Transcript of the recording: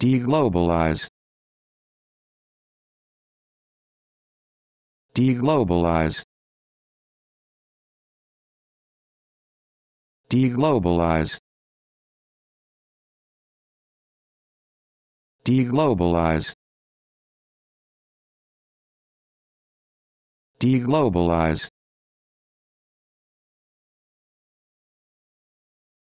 Deglobalize. Deglobalize. Deglobalize. Deglobalize. Deglobalize.